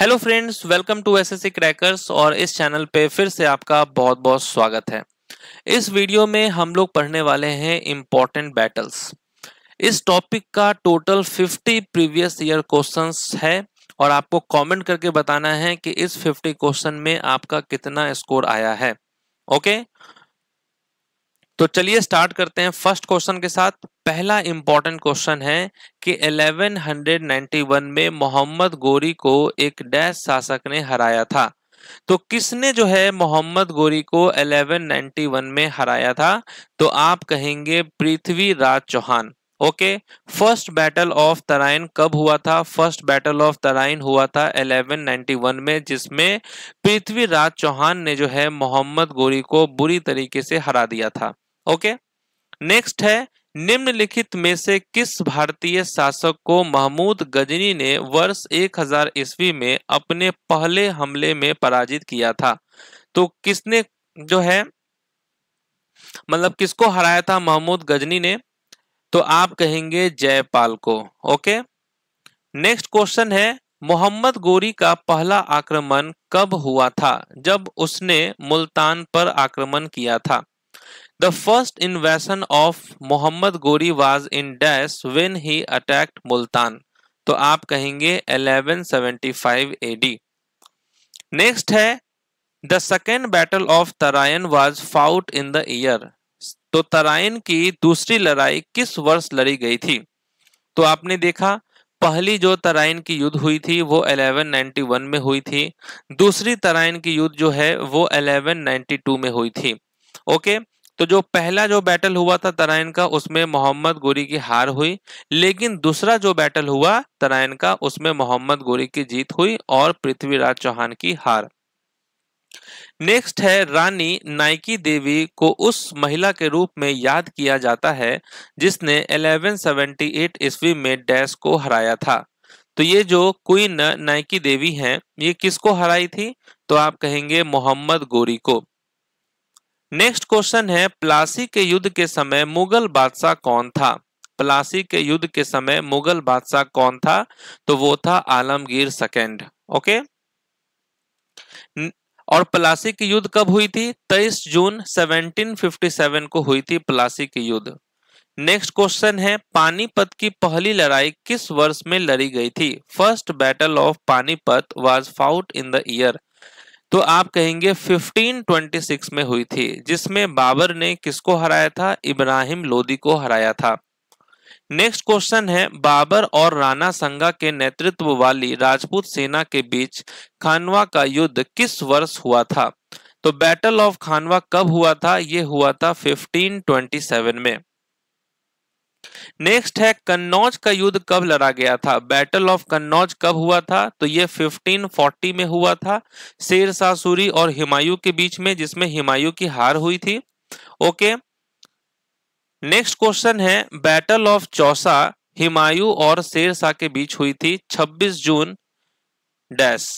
Hello friends welcome to SSC crackers और इस channel पे फिर से आपका बहुत बहुत स्वागत है इस वीडियो में हम लोग पढ़ने वाले हैं इम्पोर्टेंट बैटल्स इस टॉपिक का टोटल 50 प्रीवियस ईयर क्वेश्चंस है और आपको कमेंट करके बताना है कि इस 50 क्वेश्चन में आपका कितना स्कोर आया है ओके तो चलिए स्टार्ट करते हैं फर्स्ट क्वेश्चन के साथ पहला इंपॉर्टेंट क्वेश्चन है कि 1191 में मोहम्मद गोरी को एक डैश शासक ने हराया था तो किसने जो है मोहम्मद गोरी को 1191 में हराया था तो आप कहेंगे Prithviraj Chauhan okay first battle of Tarain कब हुआ था फर्स्ट बैटल ऑफ तराइन हुआ था 1191 में जिसमें पृथ्वीराज चौहान ने जो है मोहम्मद गोरी को बुरी तरीके से हरा दिया था ओके नेक्स्ट है निम्नलिखित में से किस भारतीय शासक को महमूद गजनी ने वर्ष 1000 ईस्वी में अपने पहले हमले में पराजित किया था तो किसने जो है मतलब किसको हराया था महमूद गजनी ने तो आप कहेंगे जयपाल को ओके नेक्स्ट क्वेश्चन है मोहम्मद गोरी का पहला आक्रमण कब हुआ था जब उसने मुल्तान पर आक्रमण किया था The first invasion of Muhammad Gori was in dash when he attacked Multan. तो आप कहेंगे 1175 डी नेक्स्ट है the second battle of Tarain was fought in the year तो तराइन की दूसरी लड़ाई किस वर्ष लड़ी गई थी तो आपने देखा पहली जो तराइन की युद्ध हुई थी वो 1191 में हुई थी दूसरी तराइन की युद्ध जो है वो 1192 में हुई थी ओके okay? तो जो पहला जो बैटल हुआ था तराइन का उसमें मोहम्मद गोरी की हार हुई लेकिन दूसरा जो बैटल हुआ तराइन का उसमें मोहम्मद गोरी की जीत हुई और पृथ्वीराज चौहान की हार नेक्स्ट है रानी नाइकी देवी को उस महिला के रूप में याद किया जाता है जिसने 1178 ईस्वी में डैश को हराया था तो ये जो क्वीन नाइकी देवी हैं ये किसको हराई थी तो आप कहेंगे मोहम्मद गोरी को नेक्स्ट क्वेश्चन है प्लासी के युद्ध के समय मुगल बादशाह कौन था प्लासी के युद्ध के समय मुगल बादशाह कौन था तो वो था आलमगीर सेकेंड ओके और प्लासी की युद्ध कब हुई थी 23 जून 1757 को हुई थी प्लासी की युद्ध नेक्स्ट क्वेश्चन है पानीपत की पहली लड़ाई किस वर्ष में लड़ी गई थी first battle of Panipat was fought in the year तो आप कहेंगे 1526 में हुई थी जिसमें बाबर ने किसको हराया था इब्राहिम लोदी को हराया था नेक्स्ट क्वेश्चन है बाबर और राणा संगा के नेतृत्व वाली राजपूत सेना के बीच खानवा का युद्ध किस वर्ष हुआ था तो बैटल ऑफ खानवा कब हुआ था यह हुआ था 1527 में नेक्स्ट है कन्नौज का युद्ध कब लड़ा गया था बैटल ऑफ कन्नौज कब हुआ था तो ये 1540 में हुआ था शेर सूरी और हिमायू के बीच में जिसमें हिमायू की हार हुई थी ओके नेक्स्ट क्वेश्चन है बैटल ऑफ चौसा हिमायू और शेर के बीच हुई थी 26 जून डैश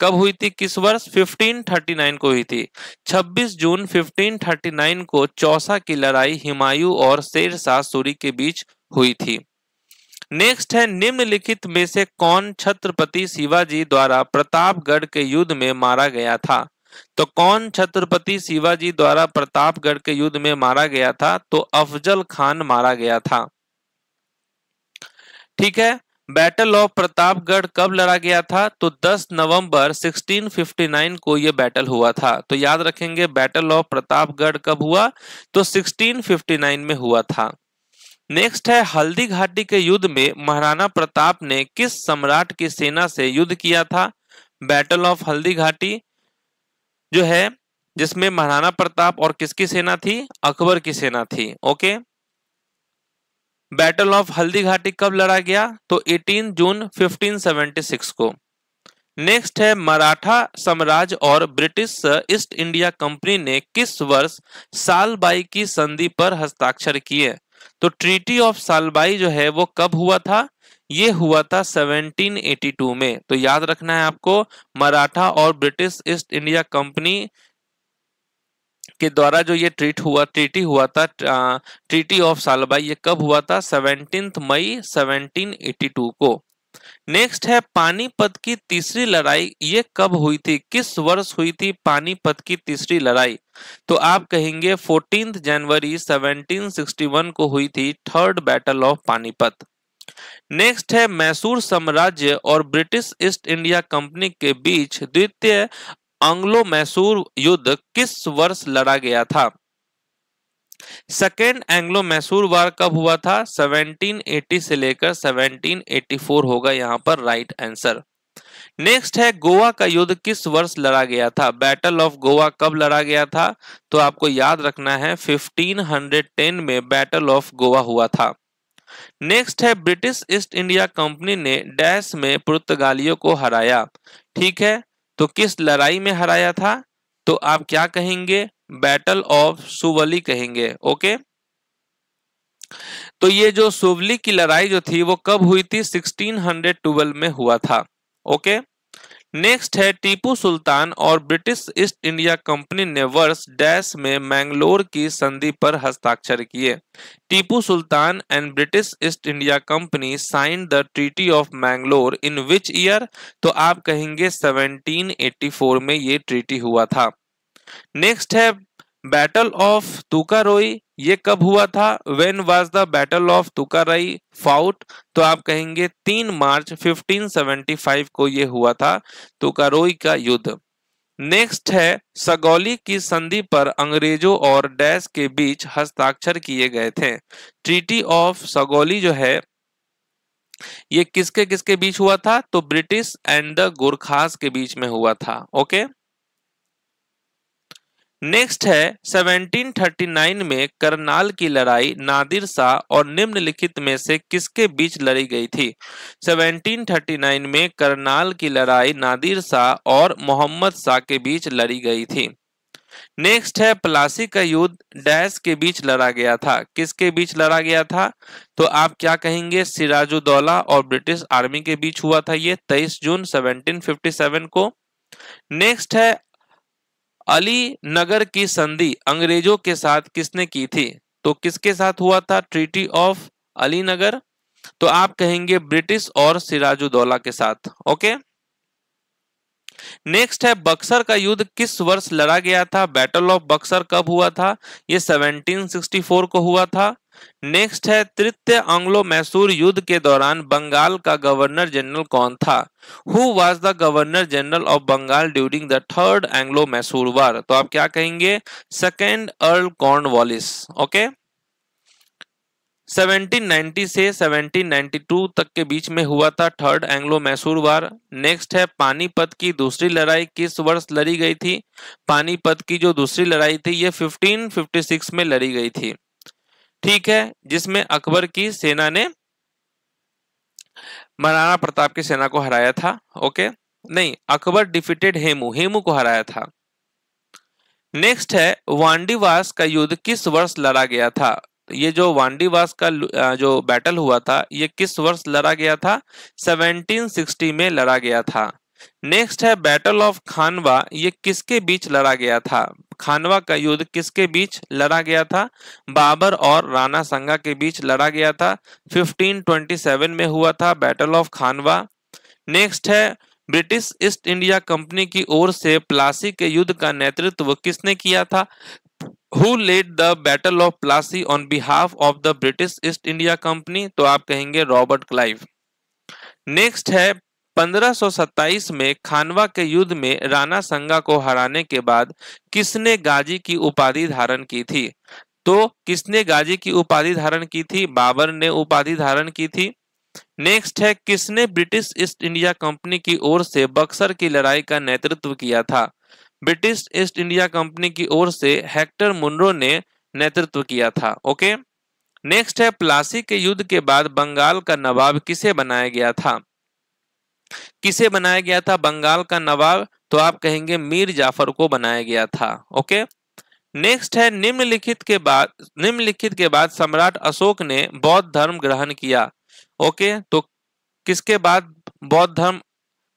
कब हुई थी किस वर्ष 1539 को हुई थी 26 जून 1539 को चौसा की लड़ाई हिमायू और शेरशाह सूरी के बीच हुई थी नेक्स्ट है निम्नलिखित में से कौन छत्रपति शिवाजी द्वारा प्रतापगढ़ के युद्ध में मारा गया था तो कौन छत्रपति शिवाजी द्वारा प्रतापगढ़ के युद्ध में मारा गया था तो अफजल खान मारा गया था ठीक है बैटल ऑफ प्रतापगढ़ कब लड़ा गया था तो 10 नवंबर 1659 को यह बैटल हुआ था तो याद रखेंगे बैटल ऑफ प्रतापगढ़ कब हुआ तो 1659 में हुआ था नेक्स्ट है हल्दी घाटी के युद्ध में महाराणा प्रताप ने किस सम्राट की सेना से युद्ध किया था बैटल ऑफ हल्दी घाटी जो है जिसमें महाराणा प्रताप और किसकी सेना थी अकबर की सेना थी ओके बैटल ऑफ हल्दी घाटी कब लड़ा गया तो 18 जून 1576 को नेक्स्ट है मराठा साम्राज्य और ब्रिटिश ईस्ट इंडिया कंपनी ने किस वर्ष सालबाई की संधि पर हस्ताक्षर किए तो ट्रीटी ऑफ सालबाई जो है वो कब हुआ था ये हुआ था 1782 में तो याद रखना है आपको मराठा और ब्रिटिश ईस्ट इंडिया कंपनी के द्वारा जो ये ट्रीट हुआ ट्रीटी हुआ था ट्रीटी ऑफ सालबाई ये कब हुआ था सेवनटीन मई 1782 को नेक्स्ट है पानीपत की तीसरी लड़ाई ये कब हुई थी किस वर्ष हुई थी पानीपत की तीसरी लड़ाई तो आप कहेंगे फोर्टीन जनवरी 1761 को हुई थी third battle of Panipat next है मैसूर साम्राज्य और ब्रिटिश ईस्ट इंडिया कंपनी के बीच द्वितीय आंग्लो मैसूर युद्ध किस वर्ष लड़ा गया था सेकेंड एंग्लो मैसूर वार कब हुआ था 1780 से लेकर 1784 होगा यहाँ पर राइट आंसर नेक्स्ट है गोवा का युद्ध किस वर्ष लड़ा गया था बैटल ऑफ गोवा कब लड़ा गया था तो आपको याद रखना है 1510 में बैटल ऑफ गोवा हुआ था नेक्स्ट है ब्रिटिश ईस्ट इंडिया कंपनी ने डैश में पुर्तगालियों को हराया ठीक है तो किस लड़ाई में हराया था तो आप क्या कहेंगे बैटल ऑफ सुवली कहेंगे ओके तो ये जो सुवली की लड़ाई जो थी वो कब हुई थी 1612 में हुआ था ओके नेक्स्ट है टीपू सुल्तान और ब्रिटिश ईस्ट इंडिया कंपनी ने वर्ष डैश में मैंगलोर की संधि पर हस्ताक्षर किए Tipu Sultan and British East India Company sign the treaty of Mangalore in which year तो आप कहेंगे 1784 में ये ट्रीटी हुआ था नेक्स्ट है बैटल ऑफ तुकारोई ये कब हुआ था when was the battle of Tukaroi fought तो आप कहेंगे तीन मार्च 1575 को ये हुआ था तुकारोई का युद्ध नेक्स्ट है सगौली की संधि पर अंग्रेजों और डैश के बीच हस्ताक्षर किए गए थे ट्रीटी ऑफ सगौली जो है ये किसके किसके बीच हुआ था तो ब्रिटिश एंड द गोरखास के बीच में हुआ था ओके okay? नेक्स्ट है 1739 में करनाल की लड़ाई नादिर शाह और निम्नलिखित में से किसके बीच लड़ी गई थी 1739 में करनाल की लड़ाई नादिर शाह और मोहम्मद शाह के बीच लड़ी गई थी नेक्स्ट है प्लासी का युद्ध डैश के बीच लड़ा गया था किसके बीच लड़ा गया था तो आप क्या कहेंगे सिराजुद्दौला और ब्रिटिश आर्मी के बीच हुआ था ये 23 जून 1757 को नेक्स्ट है अली नगर की संधि अंग्रेजों के साथ किसने की थी तो किसके साथ हुआ था ट्रीटी ऑफ अली नगर तो आप कहेंगे ब्रिटिश और सिराजुद्दौला के साथ ओके नेक्स्ट है बक्सर का युद्ध किस वर्ष लड़ा गया था बैटल ऑफ बक्सर कब हुआ था यह 1764 को हुआ था नेक्स्ट है तृतीय आंग्लो मैसूर युद्ध के दौरान बंगाल का गवर्नर जनरल कौन था who was the governor general of Bengal during the third Anglo Mysore war तो आप क्या कहेंगे second earl Cornwallis okay 1790 से 1792 तक के बीच में हुआ था third Anglo Mysore war next है पानीपत की दूसरी लड़ाई किस वर्ष लड़ी गई थी पानीपत की जो दूसरी लड़ाई थी ये 1556 में लड़ी गई थी ठीक है जिसमें अकबर की सेना ने महाराणा प्रताप की सेना को हराया था ओके नहीं अकबर डिफिटेड हेमू हेमू को हराया था नेक्स्ट है वांडीवास का युद्ध किस वर्ष लड़ा गया था ये जो वांडीवास का जो बैटल हुआ था ये किस वर्ष लड़ा गया था 1760 में लड़ा गया था नेक्स्ट है बैटल ऑफ खानवा ये किसके बीच लड़ा गया था खानवा का युद्ध किसके बीच लड़ा गया था बाबर और राणा संगा के बीच लड़ा गया था 1527 में हुआ था बैटल ऑफ खानवा नेक्स्ट है ब्रिटिश ईस्ट इंडिया कंपनी की ओर से प्लासी के युद्ध का नेतृत्व किसने किया था who led the battle of Plassey on behalf of the British East India company तो आप कहेंगे रॉबर्ट क्लाइव नेक्स्ट है 1527 में खानवा के युद्ध में राणा संगा को हराने के बाद किसने गाजी की उपाधि धारण की थी तो किसने गाजी की उपाधि धारण की थी बाबर ने उपाधि धारण की थी नेक्स्ट है किसने ब्रिटिश ईस्ट इंडिया कंपनी की ओर से बक्सर की लड़ाई का नेतृत्व किया था ब्रिटिश ईस्ट इंडिया कंपनी की ओर से हेक्टर मुनरो ने नेतृत्व किया था ओके नेक्स्ट है प्लासी के युद्ध के बाद बंगाल का नवाब किसे बनाया गया था किसे बनाया गया था बंगाल का नवाब तो आप कहेंगे मीर जाफर को बनाया गया था ओके नेक्स्ट है निम्नलिखित के बाद निम्नलिखित के बाद सम्राट अशोक ने बौद्ध धर्म ग्रहण किया ओके तो किसके बाद बौद्ध धर्म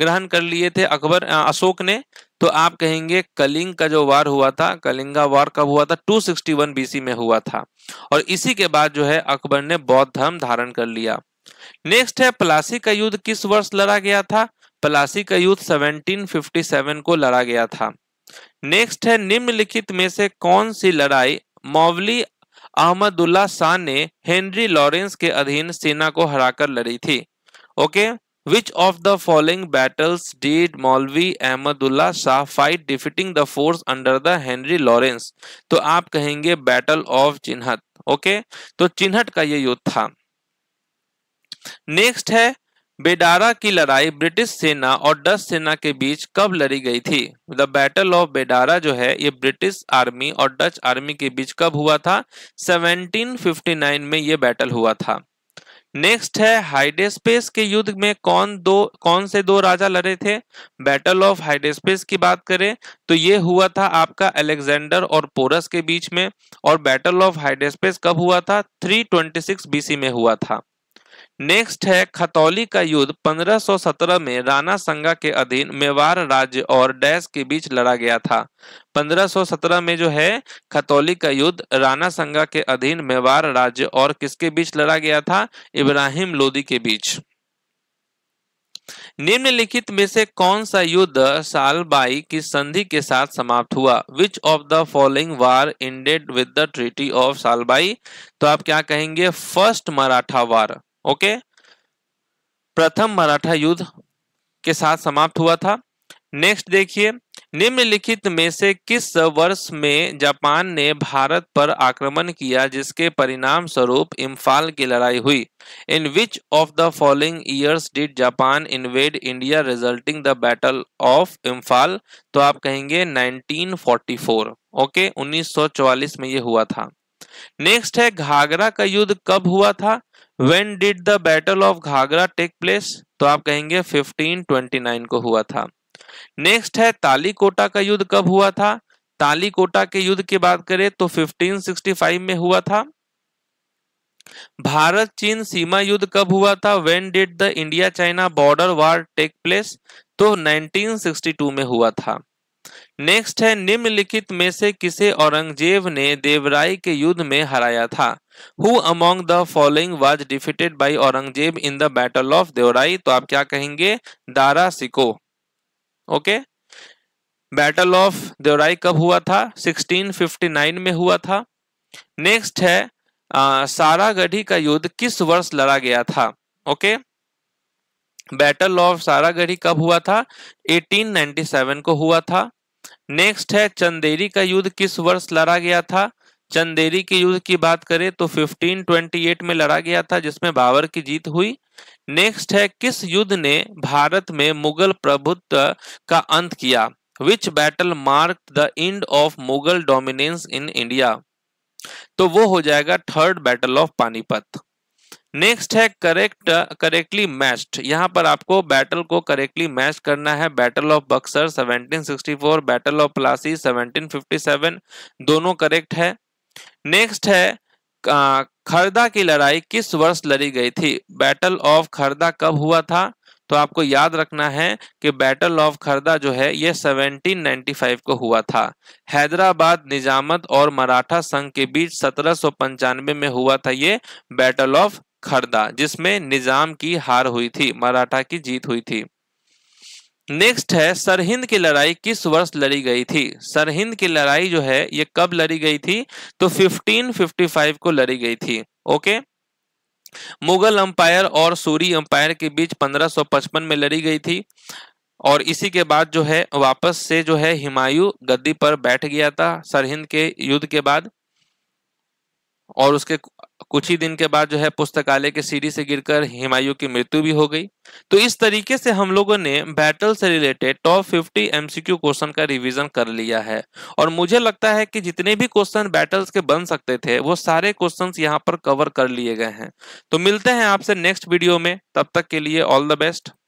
ग्रहण कर लिए थे अकबर अशोक ने तो आप कहेंगे कलिंग का जो वार हुआ था कलिंगा वार कब हुआ था 261 बीसी में हुआ था और इसी के बाद जो है अकबर ने बौद्ध धर्म धारण कर लिया नेक्स्ट है प्लासी का युद्ध किस वर्ष लड़ा गया था प्लासी का युद्ध 1757 को लड़ा गया था नेक्स्ट है निम्नलिखित में से कौन सी लड़ाई मौवली अहमदुल्ला शाह ने हेनरी लॉरेंस के अधीन सेना को हराकर लड़ी थी okay which of the following battles did Maulvi Ahmadullah Shah fight defeating the force under the Henry Lawrence तो आप कहेंगे बैटल ऑफ चिन्हट ओके तो चिन्हट का ये युद्ध था नेक्स्ट है बेडारा की लड़ाई ब्रिटिश सेना और डच सेना के बीच कब लड़ी गई थी द बैटल ऑफ बेडारा जो है ये ब्रिटिश आर्मी और डच आर्मी के बीच कब हुआ था 1759 में ये बैटल हुआ था नेक्स्ट है हाइडेस्पेस के युद्ध में कौन दो कौन से दो राजा लड़े थे बैटल ऑफ हाइडेस्पेस की बात करें तो ये हुआ था आपका अलेक्जेंडर और पोरस के बीच में और बैटल ऑफ हाइडेस्पेस कब हुआ था 326 बीसी में हुआ था नेक्स्ट है खतौली का युद्ध 1517 में राणा संगा के अधीन मेवाड़ राज्य और डैश के बीच लड़ा गया था 1517 में जो है खतौली का युद्ध राणा संगा के अधीन मेवाड़ राज्य और किसके बीच लड़ा गया था इब्राहिम लोदी के बीच निम्नलिखित में से कौन सा युद्ध सालबाई की संधि के साथ समाप्त हुआ which of the following war ended with the treaty of Salbai तो आप क्या कहेंगे फर्स्ट मराठा वार ओके प्रथम मराठा युद्ध के साथ समाप्त हुआ था नेक्स्ट देखिए निम्नलिखित में से किस वर्ष में जापान ने भारत पर आक्रमण किया जिसके परिणाम स्वरूप इम्फाल की लड़ाई हुई in which of the following years did Japan invade India resulting the battle of Imphal तो आप कहेंगे 1944 ओके okay? 1944 में ये हुआ था नेक्स्ट है घाघरा का युद्ध कब हुआ था when did the battle of Ghaghra take place तो आप कहेंगे 1529 को हुआ था नेक्स्ट है तालीकोटा का युद्ध कब हुआ था तालीकोटा के युद्ध की बात करें तो 1565 में हुआ था भारत चीन सीमा युद्ध कब हुआ था when did the India China border war take place तो 1962 में हुआ था नेक्स्ट है निम्नलिखित में से किसे औरंगजेब ने देवराय के युद्ध में हराया था who among the following was defeated by Aurangzeb in the battle of Deorai तो आप क्या कहेंगे Dara Shikoh okay battle of Deorai कब हुआ था 1659 में हुआ था नेक्स्ट है आ, सारागढ़ी का युद्ध किस वर्ष लड़ा गया था ओके बैटल ऑफ सारागढ़ी कब हुआ था 1897 को हुआ था नेक्स्ट है चंदेरी का युद्ध किस वर्ष लड़ा गया था चंदेरी के युद्ध की बात करें तो 1528 में लड़ा गया था जिसमें बाबर की जीत हुई नेक्स्ट है किस युद्ध ने भारत में मुगल प्रभुत्व का अंत किया which battle mark the end of Mughal dominance in India तो वो हो जाएगा third battle of Panipat next है करेक्ट करेक्टली मैच्ड यहाँ पर आपको बैटल को करेक्टली मैच करना है battle of Buxar 1764 battle of Plassey 1757 दोनों करेक्ट है नेक्स्ट है खरदा की लड़ाई किस वर्ष लड़ी गई थी बैटल ऑफ खरदा कब हुआ था तो आपको याद रखना है कि बैटल ऑफ खरदा जो है ये 1795 को हुआ था हैदराबाद निजामत और मराठा संघ के बीच सत्रह में हुआ था ये बैटल ऑफ खरदा जिसमें निजाम की हार हुई थी मराठा की जीत हुई थी नेक्स्ट है सरहिंद की लड़ाई किस वर्ष लड़ी गई थी सरहिंद की लड़ाई जो है ये कब लड़ी गई थी तो 1555 को लड़ी गई थी ओके मुगल अंपायर और सूरी अंपायर के बीच 1555 में लड़ी गई थी और इसी के बाद जो है वापस से जो है हिमायू गद्दी पर बैठ गया था सरहिंद के युद्ध के बाद और उसके कुछ ही दिन के बाद जो है पुस्तकालय के सीढ़ी से गिरकर हिमायू की मृत्यु भी हो गई तो इस तरीके से हम लोगों ने बैटल से रिलेटेड टॉप 50 एमसीक्यू क्वेश्चन का रिवीजन कर लिया है और मुझे लगता है कि जितने भी क्वेश्चन बैटल्स के बन सकते थे वो सारे क्वेश्चन यहाँ पर कवर कर लिए गए हैं तो मिलते हैं आपसे नेक्स्ट वीडियो में तब तक के लिए ऑल द बेस्ट